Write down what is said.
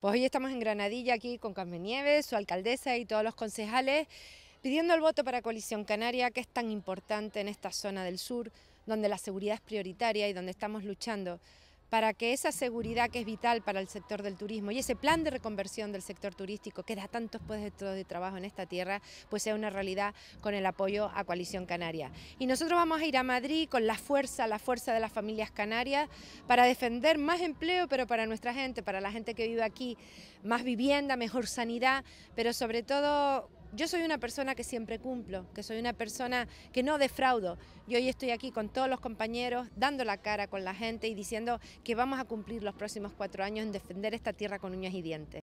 Pues hoy estamos en Granadilla aquí con Carmen Nieves, su alcaldesa y todos los concejales pidiendo el voto para Coalición Canaria, que es tan importante en esta zona del sur, donde la seguridad es prioritaria y donde estamos luchando para que esa seguridad que es vital para el sector del turismo y ese plan de reconversión del sector turístico que da tantos puestos de trabajo en esta tierra, pues sea una realidad con el apoyo a Coalición Canaria. Y nosotros vamos a ir a Madrid con la fuerza, la fuerza de las familias canarias para defender más empleo, pero para nuestra gente, para la gente que vive aquí, más vivienda, mejor sanidad, pero sobre todo yo soy una persona que siempre cumplo, que soy una persona que no defraudo. Y hoy estoy aquí con todos los compañeros, dando la cara con la gente y diciendo que vamos a cumplir los próximos cuatro años en defender esta tierra con uñas y dientes.